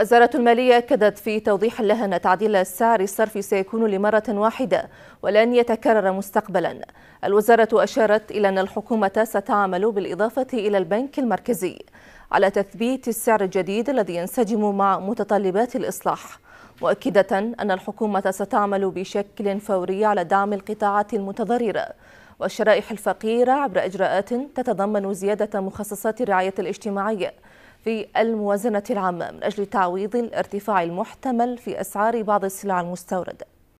وزارة المالية أكدت في توضيح لها أن تعديل السعر الصرف سيكون لمرة واحدة ولن يتكرر مستقبلا الوزارة أشارت إلى أن الحكومة ستعمل بالإضافة إلى البنك المركزي على تثبيت السعر الجديد الذي ينسجم مع متطلبات الإصلاح مؤكدة أن الحكومة ستعمل بشكل فوري على دعم القطاعات المتضررة والشرائح الفقيرة عبر إجراءات تتضمن زيادة مخصصات الرعاية الاجتماعية في الموازنة العامة من أجل تعويض الارتفاع المحتمل في أسعار بعض السلع المستوردة